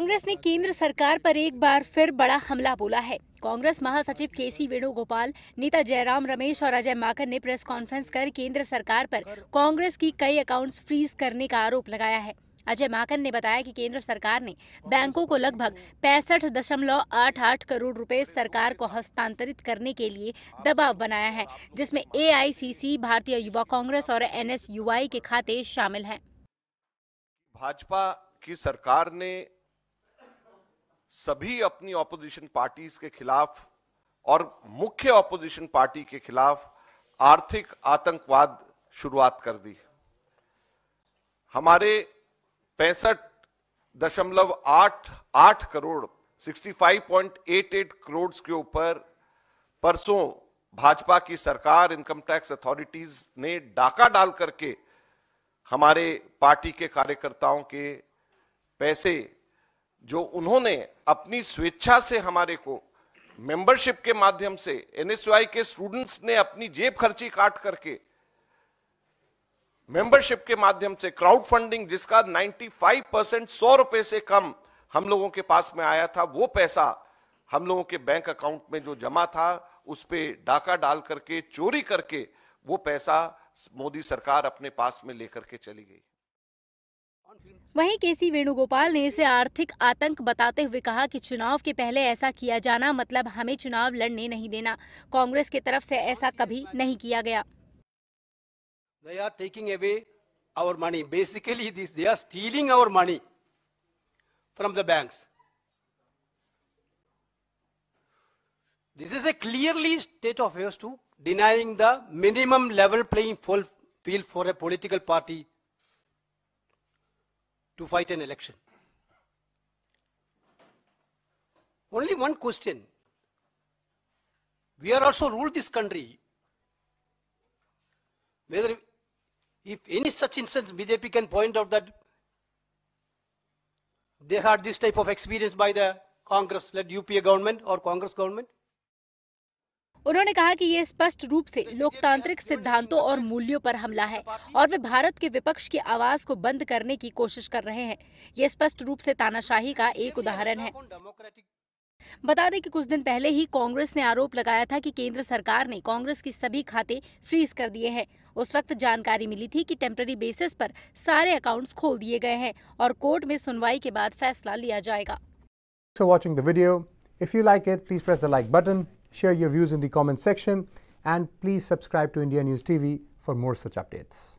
कांग्रेस ने केंद्र सरकार पर एक बार फिर बड़ा हमला बोला है कांग्रेस महासचिव के सी वेणुगोपाल नेता जयराम रमेश और अजय माकन ने प्रेस कॉन्फ्रेंस कर केंद्र सरकार पर कांग्रेस की कई अकाउंट्स फ्रीज करने का आरोप लगाया है अजय माकन ने बताया कि केंद्र सरकार ने बैंकों को लगभग पैंसठ दशमलव आठ आठ करोड़ रुपए सरकार को हस्तांतरित करने के लिए दबाव बनाया है जिसमें एआईसीसी भारतीय युवा कांग्रेस और एनएसयूआई के खाते शामिल हैं भाजपा की सरकार ने सभी अपनी ऑपोजिशन पार्टीज के खिलाफ और मुख्य ऑपोजिशन पार्टी के खिलाफ आर्थिक आतंकवाद शुरुआत कर दी हमारे पैंसठ दशमलव आठ आठ करोड़ 65.88 करोड़ के ऊपर परसों भाजपा की सरकार इनकम टैक्स अथॉरिटीज ने डाका डाल करके हमारे पार्टी के कार्यकर्ताओं के पैसे जो उन्होंने अपनी स्वेच्छा से हमारे को मेंबरशिप के माध्यम से एनएसवाई के स्टूडेंट्स ने अपनी जेब खर्ची काट करके मेंबरशिप के माध्यम से क्राउड फंडिंग जिसका 95 परसेंट सौ रुपए से कम हम लोगों के पास में आया था वो पैसा हम लोगों के बैंक अकाउंट में जो जमा था उस पर डाका डाल करके चोरी करके वो पैसा मोदी सरकार अपने पास में लेकर के चली गई वहीं केसी वेणुगोपाल ने इसे आर्थिक आतंक बताते हुए कहा कि चुनाव के पहले ऐसा किया जाना मतलब हमें चुनाव लड़ने नहीं देना कांग्रेस की तरफ से ऐसा कभी नहीं किया गया they are taking away our money. Basically, this they are stealing our money from the banks. This is a clearly state of affairs to denying the minimum level playing field for a political party to fight an election. Only one question. We are also ruled this country. Whether, if any such instance, BJP can point out that they had this type of experience by the Congress-led UPA government or Congress government. उन्होंने कहा कि ये स्पष्ट रूप से लोकतांत्रिक सिद्धांतों और मूल्यों पर हमला है और वे भारत के विपक्ष की आवाज को बंद करने की कोशिश कर रहे हैं ये स्पष्ट रूप से तानाशाही का एक उदाहरण है बता दें कि कुछ दिन पहले ही कांग्रेस ने आरोप लगाया था कि केंद्र सरकार ने कांग्रेस की सभी खाते फ्रीज कर दिए हैं उस वक्त जानकारी मिली थी कि टेम्पररी बेसिस पर सारे अकाउंट्स खोल दिए गए हैं और कोर्ट में सुनवाई के बाद फैसला लिया जाएगा Share your views in the comment section and please subscribe to India News TV for more such updates.